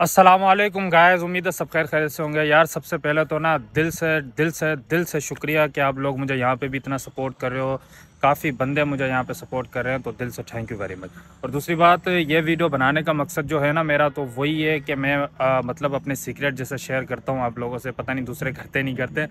Aslam guys उम्मीद है सब खैर खैर से होंगे यार सबसे पहले तो ना दिल से दिल से दिल से शुक्रिया कि आप लोग मुझे यहाँ पे भी इतना सपोर्ट कर रहे हो काफ़ी बंदे मुझे यहाँ पे सपोर्ट कर रहे हैं तो दिल से थैंक यू वेरी मच और दूसरी बात ये वीडियो बनाने का मकसद जो है ना मेरा तो वही है कि मैं आ, मतलब अपने सीक्रेट जैसे शेयर करता हूँ आप लोगों से पता नहीं दूसरे करते नहीं करते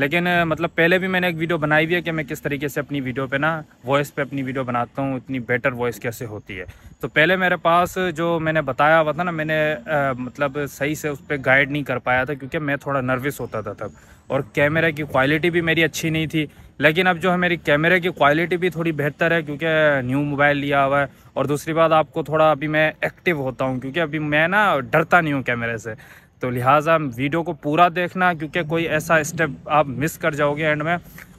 लेकिन मतलब पहले भी मैंने एक वीडियो बनाई हुई है कि मैं किस तरीके से अपनी वीडियो पे ना वॉइस पे अपनी वीडियो बनाता हूँ इतनी बेटर वॉइस कैसे होती है तो पहले मेरे पास जो मैंने बताया हुआ था ना मैंने आ, मतलब सही से उस पर गाइड नहीं कर पाया था क्योंकि मैं थोड़ा नर्वस होता था तब और कैमरे की क्वालिटी भी मेरी अच्छी नहीं थी लेकिन अब जो है मेरी कैमरे की क्वालिटी भी थोड़ी बेहतर है क्योंकि न्यू मोबाइल लिया हुआ है और दूसरी बात आपको थोड़ा अभी मैं एक्टिव होता हूँ क्योंकि अभी मैं ना डरता नहीं हूँ कैमरे से तो लिहाजा वीडियो को पूरा देखना क्योंकि कोई ऐसा स्टेप आप मिस कर जाओगे एंड में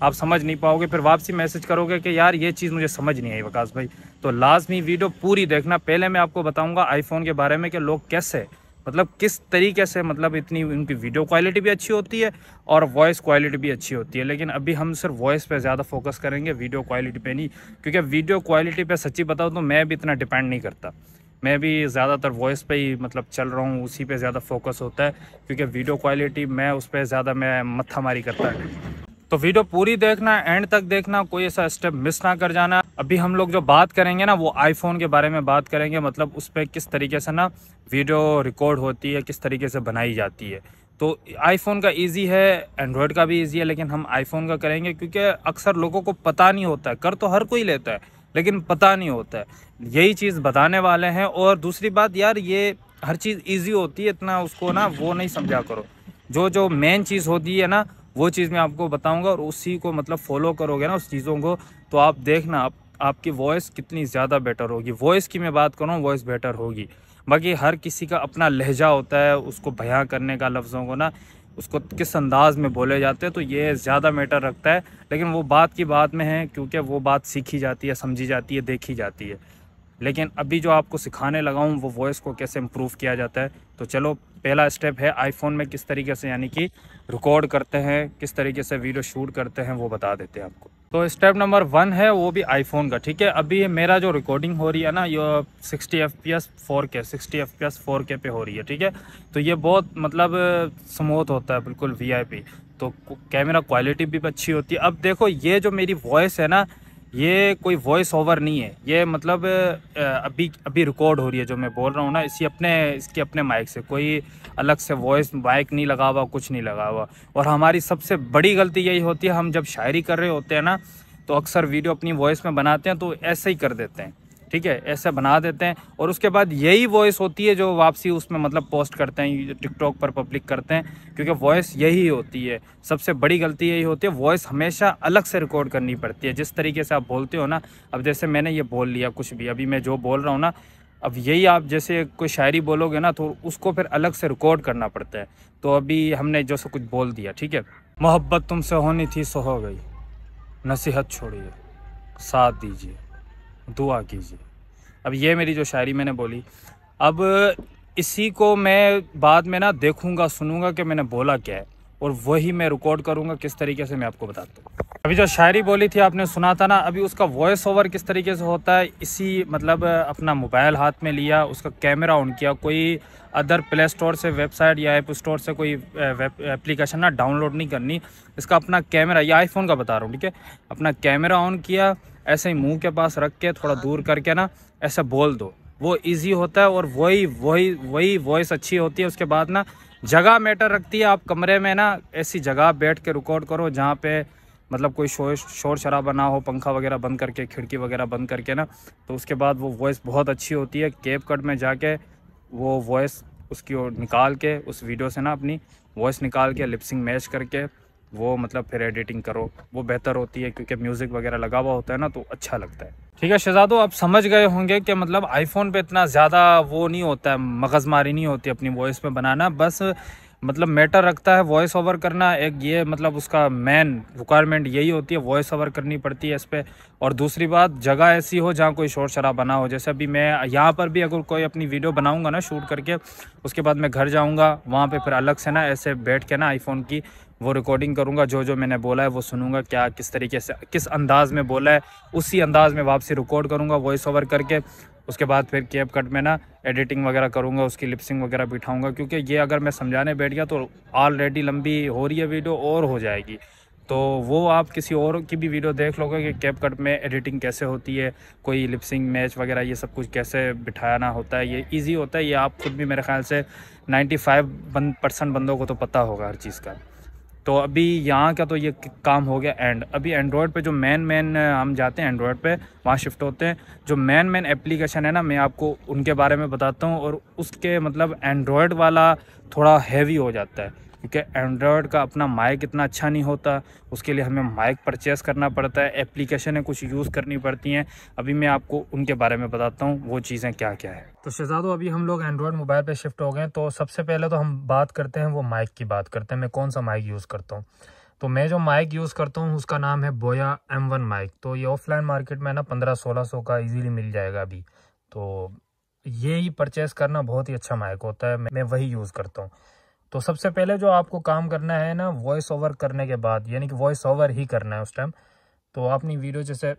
आप समझ नहीं पाओगे फिर वापसी मैसेज करोगे कि यार ये चीज़ मुझे समझ नहीं आई वकास भाई तो लाजमी वीडियो पूरी देखना पहले मैं आपको बताऊँगा आईफोन के बारे में कि लोग कैसे मतलब किस तरीके से मतलब इतनी उनकी वीडियो क्वालिटी भी अच्छी होती है और वॉइस क्वालिटी भी अच्छी होती है लेकिन अभी हम सिर्फ वॉइस पे ज़्यादा फोकस करेंगे वीडियो क्वालिटी पे नहीं क्योंकि वीडियो क्वालिटी पे सच्ची बताऊँ तो मैं भी इतना डिपेंड नहीं करता मैं भी ज़्यादातर वॉइस पे ही मतलब चल रहा हूँ उसी पे ज़्यादा फोकस होता है क्योंकि वीडियो क्वालिटी मैं उस पर ज़्यादा मैं मत्थामारी करता है तो वीडियो पूरी देखना एंड तक देखना कोई ऐसा स्टेप मिस ना कर जाना अभी हम लोग जो बात करेंगे ना वो आईफोन के बारे में बात करेंगे मतलब उस पर किस तरीके से ना वीडियो रिकॉर्ड होती है किस तरीके से बनाई जाती है तो आईफोन का इजी है एंड्रॉयड का भी इजी है लेकिन हम आईफोन का करेंगे क्योंकि अक्सर लोगों को पता नहीं होता है कर तो हर कोई लेता है लेकिन पता नहीं होता है यही चीज़ बताने वाले हैं और दूसरी बात यार ये हर चीज़ ईजी होती है इतना उसको ना वो नहीं समझा करो जो जो मेन चीज़ होती है ना वो चीज़ मैं आपको बताऊंगा और उसी को मतलब फॉलो करोगे ना उस चीज़ों को तो आप देखना आप आपकी वॉइस कितनी ज़्यादा बेटर होगी वॉइस की मैं बात करूँ वॉइस बेटर होगी बाकी हर किसी का अपना लहजा होता है उसको बयां करने का लफ्ज़ों को ना उसको किस अंदाज में बोले जाते हैं तो ये ज़्यादा मैटर रखता है लेकिन वो बात की बात में है क्योंकि वो बात सीखी जाती है समझी जाती है देखी जाती है लेकिन अभी जो आपको सिखाने लगा हूँ वो वॉइस को कैसे इम्प्रूव किया जाता है तो चलो पहला स्टेप है आईफोन में किस तरीके से यानी कि रिकॉर्ड करते हैं किस तरीके से वीडियो शूट करते हैं वो बता देते हैं आपको तो स्टेप नंबर वन है वो भी आईफोन का ठीक है अभी मेरा जो रिकॉर्डिंग हो रही है ना ये 60 F P S four K sixty F P S four K पे हो रही है ठीक है तो ये बहुत मतलब स्मूथ होता है बिल्कुल वीआईपी तो कैमरा क्वालिटी भी अच्छी होती है अब देखो ये जो मेरी वॉइस है ना ये कोई वॉइस ओवर नहीं है ये मतलब अभी अभी रिकॉर्ड हो रही है जो मैं बोल रहा हूँ ना इसी अपने इसके अपने माइक से कोई अलग से वॉइस माइक नहीं लगा हुआ कुछ नहीं लगा हुआ और हमारी सबसे बड़ी गलती यही होती है हम जब शायरी कर रहे होते हैं ना तो अक्सर वीडियो अपनी वॉइस में बनाते हैं तो ऐसे ही कर देते हैं ठीक है ऐसे बना देते हैं और उसके बाद यही वॉइस होती है जो वापसी उसमें मतलब पोस्ट करते हैं टिकटॉक पर पब्लिक करते हैं क्योंकि वॉइस यही होती है सबसे बड़ी गलती यही होती है वॉइस हमेशा अलग से रिकॉर्ड करनी पड़ती है जिस तरीके से आप बोलते हो ना अब जैसे मैंने ये बोल लिया कुछ भी अभी मैं जो बोल रहा हूँ ना अब यही आप जैसे कोई शायरी बोलोगे ना तो उसको फिर अलग से रिकॉर्ड करना पड़ता है तो अभी हमने सो कुछ बोल दिया ठीक है मोहब्बत तुमसे होनी थी सो हो गई नसीहत छोड़िए साथ दीजिए दुआ कीजिए अब ये मेरी जो शायरी मैंने बोली अब इसी को मैं बाद में ना देखूंगा सुनूंगा कि मैंने बोला क्या है और वही मैं रिकॉर्ड करूंगा किस तरीके से मैं आपको बताता हूँ अभी जो शायरी बोली थी आपने सुना था ना अभी उसका वॉइस ओवर किस तरीके से होता है इसी मतलब अपना मोबाइल हाथ में लिया उसका कैमरा ऑन किया कोई अदर प्ले स्टोर से वेबसाइट या ऐप स्टोर से कोई वेब एप्लीकेशन ना डाउनलोड नहीं करनी इसका अपना कैमरा या आईफोन का बता रहा हूँ ठीक है अपना कैमरा ऑन किया ऐसे ही मुंह के पास रख के थोड़ा दूर करके ना ऐसे बोल दो वो इजी होता है और वही वही वही वॉइस अच्छी होती है उसके बाद ना जगह मैटर रखती है आप कमरे में ना ऐसी जगह बैठ के रिकॉर्ड करो जहाँ पे मतलब कोई शोर शोर शराबा ना हो पंखा वगैरह बंद करके खिड़की वगैरह बंद करके ना तो उसके बाद वो वॉइस बहुत अच्छी होती है केप कट में जाके वो वॉइस उसकी ओर निकाल के उस वीडियो से ना अपनी वॉइस निकाल के लिपसिंग मैच करके वो मतलब फिर एडिटिंग करो वो बेहतर होती है क्योंकि म्यूज़िक वगैरह लगा हुआ होता है ना तो अच्छा लगता है ठीक है शहजादो आप समझ गए होंगे कि मतलब आईफोन पे इतना ज़्यादा वो नहीं होता है मगजमारी नहीं होती अपनी वॉइस में बनाना बस मतलब मैटर रखता है वॉइस ओवर करना एक ये मतलब उसका मेन रिक्वायरमेंट यही होती है वॉइस ओवर करनी पड़ती है इस पर और दूसरी बात जगह ऐसी हो जहाँ कोई शोर शराब बना हो जैसे अभी मैं यहाँ पर भी अगर कोई अपनी वीडियो बनाऊँगा ना शूट करके उसके बाद मैं घर जाऊँगा वहाँ पर फिर अलग से ना ऐसे बैठ के ना आईफोन की वो रिकॉर्डिंग करूँगा जो जो मैंने बोला है वो सुनूँगा क्या किस तरीके से किस अंदाज़ में बोला है उसी अंदाज़ में वापसी रिकॉर्ड करूँगा वॉइस ओवर करके उसके बाद फिर केप कट में ना एडिटिंग वगैरह करूँगा उसकी लिपसिंग वगैरह बिठाऊँगा क्योंकि ये अगर मैं समझाने बैठ गया तो ऑलरेडी लंबी हो रही है वीडियो और हो जाएगी तो वो आप किसी और की भी वीडियो देख लोगे कि कैप कट में एडिटिंग कैसे होती है कोई लिपसिंग मैच वगैरह ये सब कुछ कैसे बिठाना होता है ये इजी होता है ये आप खुद भी मेरे ख्याल से 95 परसेंट बंदों को तो पता होगा हर चीज़ का तो अभी यहाँ का तो ये काम हो गया एंड अभी एंड्रॉयड पे जो मेन मेन हम जाते हैं एंड्रॉयड पे वहाँ शिफ्ट होते हैं जो मेन मेन एप्लीकेशन है ना मैं आपको उनके बारे में बताता हूँ और उसके मतलब एंड्रॉयड वाला थोड़ा हैवी हो जाता है क्योंकि एंड्रॉयड का अपना माइक इतना अच्छा नहीं होता उसके लिए हमें माइक परचेस करना पड़ता है एप्लीकेशन है कुछ यूज़ करनी पड़ती हैं अभी मैं आपको उनके बारे में बताता हूँ वो चीज़ें क्या क्या है तो शहजादो अभी हम लोग एंड्रॉयड मोबाइल पर शिफ्ट हो गए तो सबसे पहले तो हम बात करते हैं वो माइक की बात करते हैं मैं कौन सा माइक यूज़ करता हूँ तो मैं जो माइक यूज़ करता हूँ उसका नाम है बोया एम वन माइक तो ये ऑफलाइन मार्केट में ना पंद्रह सोलह सौ का ईजीली मिल जाएगा अभी तो ये ही परचेस करना बहुत ही अच्छा माइक होता है मैं वही यूज़ करता हूँ तो सबसे पहले जो आपको काम करना है ना वॉइस ओवर करने के बाद यानी कि वॉइस ओवर ही करना है उस टाइम तो आपने वीडियो जैसे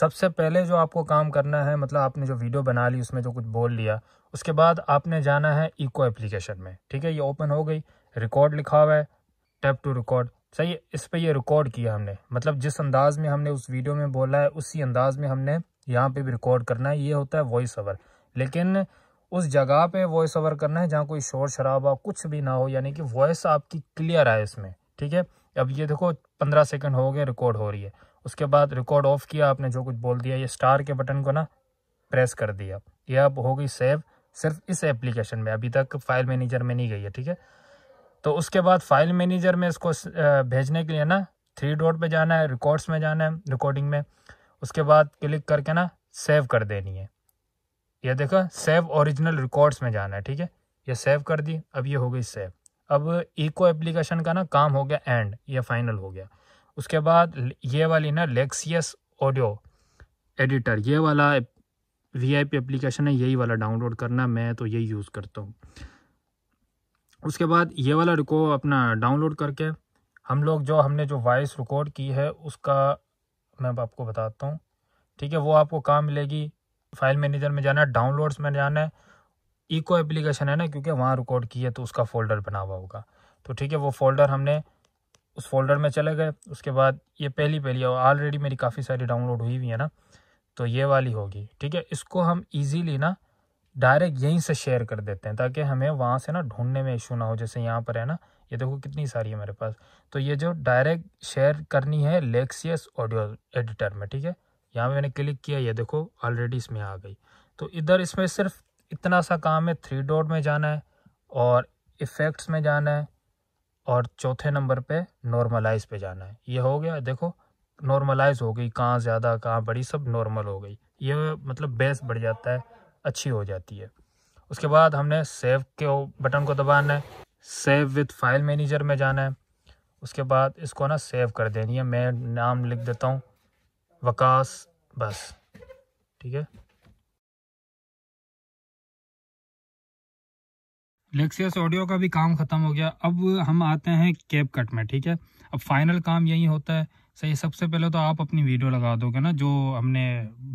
सबसे पहले जो आपको काम करना है मतलब आपने जो वीडियो बना ली उसमें जो कुछ बोल लिया उसके बाद आपने जाना है इको एप्लीकेशन में ठीक है ये ओपन हो गई रिकॉर्ड लिखा हुआ है टैप टू रिकॉर्ड सही है इस पर ये रिकॉर्ड किया हमने मतलब जिस अंदाज में हमने उस वीडियो में बोला है उसी अंदाज में हमने यहाँ पे भी रिकॉर्ड करना है ये होता है वॉइस ओवर लेकिन उस जगह पे वॉइस ओवर करना है जहाँ कोई शोर शराबा कुछ भी ना हो यानी कि वॉइस आपकी क्लियर आए इसमें ठीक है अब ये देखो पंद्रह सेकंड हो गए रिकॉर्ड हो रही है उसके बाद रिकॉर्ड ऑफ किया आपने जो कुछ बोल दिया ये स्टार के बटन को ना प्रेस कर दिया ये अब हो गई सेव सिर्फ इस एप्लीकेशन में अभी तक फाइल मैनेजर में नहीं गई है ठीक है तो उसके बाद फाइल मैनेजर में इसको भेजने के लिए ना थ्री डॉट पर जाना है रिकॉर्ड्स में जाना है रिकॉर्डिंग में उसके बाद क्लिक करके ना सेव कर देनी है ये देखा सेव ओरिजिनल रिकॉर्ड्स में जाना है ठीक है ये सेव कर दी अब ये हो गई सेव अब इको एप्लीकेशन का ना काम हो गया एंड ये फाइनल हो गया उसके बाद ये वाली ना लेक्सियस ऑडियो एडिटर ये वाला वी आई पी एप्लीकेशन है यही वाला डाउनलोड करना मैं तो यही यूज़ करता हूँ उसके बाद ये वाला रिको अपना डाउनलोड करके हम लोग जो हमने जो वॉइस रिकॉर्ड की है उसका मैं आपको बताता हूँ ठीक है वो आपको कहाँ मिलेगी फाइल मैनेजर में जाना है डाउनलोड्स में जाना है इको एप्लीकेशन है ना क्योंकि वहाँ रिकॉर्ड की है तो उसका फ़ोल्डर बना हुआ होगा तो ठीक है वो फ़ोल्डर हमने उस फोल्डर में चले गए उसके बाद ये पहली पहली और ऑलरेडी मेरी काफ़ी सारी डाउनलोड हुई हुई है ना तो ये वाली होगी ठीक है इसको हम ईजीली ना डायरेक्ट यहीं से शेयर कर देते हैं ताकि हमें वहाँ से ना ढूंढने में इशू ना हो जैसे यहाँ पर है ना ये देखो कितनी सारी है मेरे पास तो ये जो डायरेक्ट शेयर करनी है लेक्सियस ऑडियो एडिटर में ठीक है यहाँ पे मैंने क्लिक किया ये देखो ऑलरेडी इसमें आ गई तो इधर इसमें सिर्फ इतना सा काम है थ्री डॉट में जाना है और इफ़ेक्ट्स में जाना है और चौथे नंबर पे नॉर्मलाइज पे जाना है ये हो गया देखो नॉर्मलाइज हो गई कहाँ ज़्यादा कहाँ बड़ी सब नॉर्मल हो गई ये मतलब बेस बढ़ जाता है अच्छी हो जाती है उसके बाद हमने सेव के बटन को दबाना है सेव विथ फाइल मैनेजर में जाना है उसके बाद इसको ना सेव कर देनी है मैं नाम लिख देता हूँ वकास बस ठीक है लेक्सियस ऑडियो का भी काम ख़त्म हो गया अब हम आते हैं कैप कट में ठीक है अब फाइनल काम यही होता है सही सबसे पहले तो आप अपनी वीडियो लगा दोगे ना जो हमने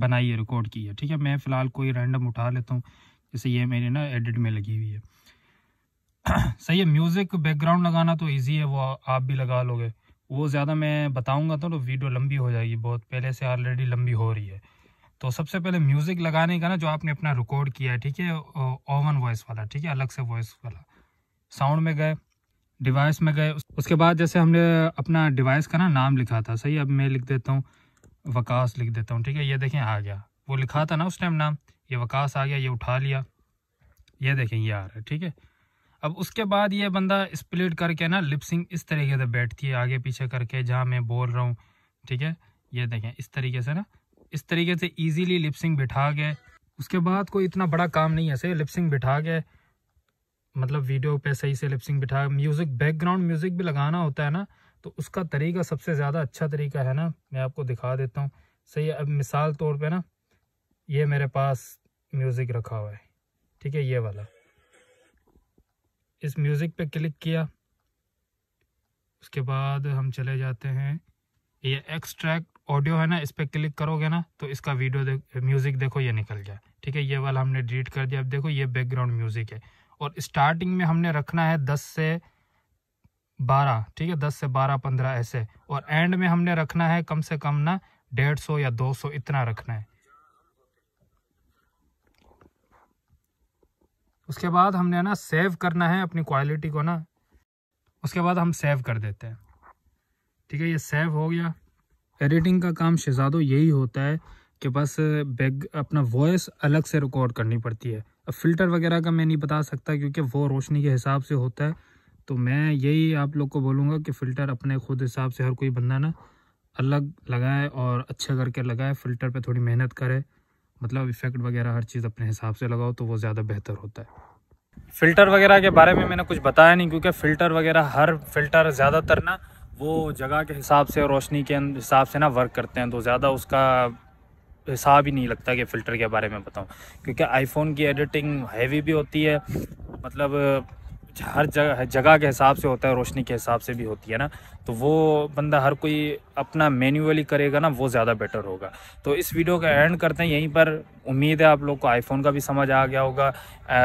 बनाई है रिकॉर्ड की है ठीक है मैं फ़िलहाल कोई रैंडम उठा लेता हूँ जैसे ये मेरी ना एडिट में लगी हुई है सही है म्यूज़िक बैकग्राउंड लगाना तो ईजी है वो आप भी लगा लोगे वो ज़्यादा मैं बताऊंगा तो, तो वीडियो लंबी हो जाएगी बहुत पहले से ऑलरेडी लंबी हो रही है तो सबसे पहले म्यूज़िक लगाने का ना जो आपने अपना रिकॉर्ड किया है ठीक है ओवन वॉइस वाला ठीक है अलग से वॉइस वाला साउंड में गए डिवाइस में गए उसके बाद जैसे हमने अपना डिवाइस का ना नाम लिखा था सही अब मैं लिख देता हूँ वकास लिख देता हूँ ठीक है ये देखें आ गया वो लिखा था ना उस टाइम नाम ये वकास आ गया ये उठा लिया ये देखें ये आ रहा है ठीक है अब उसके बाद ये बंदा स्प्लिट करके ना लिपसिंग इस तरीके से बैठती है आगे पीछे करके जहाँ मैं बोल रहा हूँ ठीक है ये देखें इस तरीके से ना इस तरीके से इजीली लिपसिंग बिठा के उसके बाद कोई इतना बड़ा काम नहीं है सही लिपसिंग बिठा के मतलब वीडियो पे सही से लिपसिंग बिठा म्यूज़िक बैकग्राउंड म्यूज़िक भी लगाना होता है ना तो उसका तरीका सबसे ज़्यादा अच्छा तरीका है ना मैं आपको दिखा देता हूँ सही अब मिसाल तौर पर ना ये मेरे पास म्यूज़िक रखा हुआ है ठीक है ये वाला इस म्यूज़िक पे क्लिक किया उसके बाद हम चले जाते हैं ये एक्सट्रैक्ट ऑडियो है ना इस पर क्लिक करोगे ना तो इसका वीडियो देख म्यूज़िक देखो ये निकल गया ठीक है ये वाला हमने डिलीट कर दिया अब देखो ये बैकग्राउंड म्यूज़िक है और स्टार्टिंग में हमने रखना है दस से बारह ठीक है दस से बारह पंद्रह ऐसे और एंड में हमने रखना है कम से कम ना डेढ़ सौ या दो सौ इतना रखना है उसके बाद हमने ना सेव करना है अपनी क्वालिटी को ना उसके बाद हम सेव कर देते हैं ठीक है ये सेव हो गया एडिटिंग का काम शहजादो यही होता है कि बस बैग अपना वॉइस अलग से रिकॉर्ड करनी पड़ती है अब फ़िल्टर वगैरह का मैं नहीं बता सकता क्योंकि वो रोशनी के हिसाब से होता है तो मैं यही आप लोग को बोलूँगा कि फ़िल्टर अपने खुद हिसाब से हर कोई बंदा ना अलग लगाए और अच्छे करके लगाए फ़िल्टर पर थोड़ी मेहनत करे मतलब इफेक्ट वगैरह हर चीज़ अपने हिसाब से लगाओ तो वो ज़्यादा बेहतर होता है फ़िल्टर वगैरह के बारे में मैंने कुछ बताया नहीं क्योंकि फ़िल्टर वगैरह हर फ़िल्टर ज़्यादातर ना वो जगह के हिसाब से रोशनी के हिसाब से ना वर्क करते हैं तो ज़्यादा उसका हिसाब ही नहीं लगता कि फ़िल्टर के बारे में बताऊँ क्योंकि आईफोन की एडिटिंग हैवी भी होती है मतलब हर जगह जगह के हिसाब से होता है रोशनी के हिसाब से भी होती है ना तो वो बंदा हर कोई अपना मैन्युअली करेगा ना वो ज़्यादा बेटर होगा तो इस वीडियो का एंड करते हैं यहीं पर उम्मीद है आप लोग को आईफोन का भी समझ आ गया होगा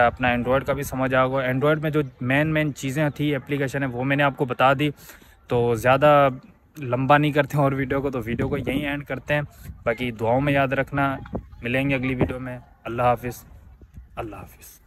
अपना एंड्रॉयड का भी समझ आ होगा एंड्रॉयड में जो मेन मेन चीज़ें थी एप्लीकेशन है वो मैंने आपको बता दी तो ज़्यादा लंबा नहीं करते और वीडियो को तो वीडियो को यहीं एंड करते हैं बाकी दुआओं में याद रखना मिलेंगे अगली वीडियो में अल्लाह हाफिज़ अल्लाह हाफिज़